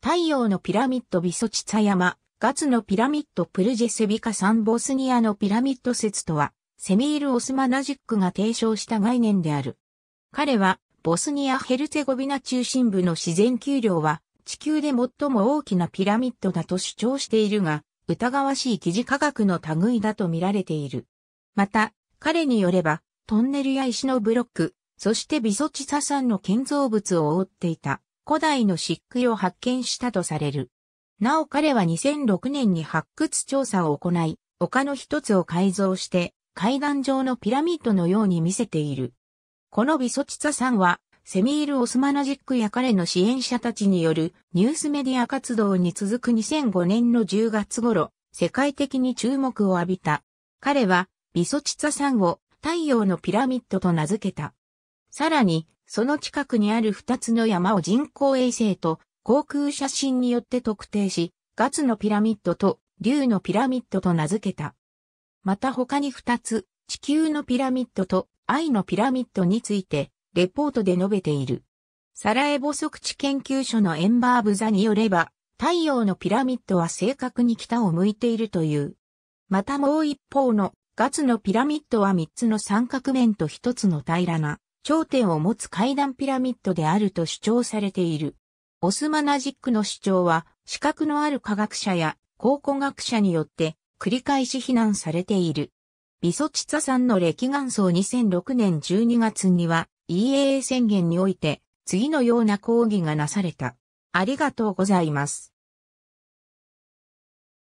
太陽のピラミッドビソチツァ山、ガツのピラミッドプルジェセビカサンボスニアのピラミッド説とは、セミール・オスマナジックが提唱した概念である。彼は、ボスニア・ヘルツェゴビナ中心部の自然丘陵は、地球で最も大きなピラミッドだと主張しているが、疑わしい記事科学の類だと見られている。また、彼によれば、トンネルや石のブロック、そしてビソチサ山の建造物を覆っていた。古代の漆喰を発見したとされる。なお彼は2006年に発掘調査を行い、丘の一つを改造して、階段状のピラミッドのように見せている。このビソチツァさんは、セミール・オスマナジックや彼の支援者たちによるニュースメディア活動に続く2005年の10月頃、世界的に注目を浴びた。彼は、ビソチツァさんを太陽のピラミッドと名付けた。さらに、その近くにある二つの山を人工衛星と航空写真によって特定し、ガツのピラミッドと竜のピラミッドと名付けた。また他に二つ、地球のピラミッドと愛のピラミッドについて、レポートで述べている。サラエボ測地研究所のエンバーブザによれば、太陽のピラミッドは正確に北を向いているという。またもう一方のガツのピラミッドは三つの三角面と一つの平らな頂点を持つ階段ピラミッドであると主張されている。オスマナジックの主張は、資格のある科学者や考古学者によって繰り返し非難されている。ビソチツァさんの歴元層2006年12月には EAA 宣言において次のような講義がなされた。ありがとうございます。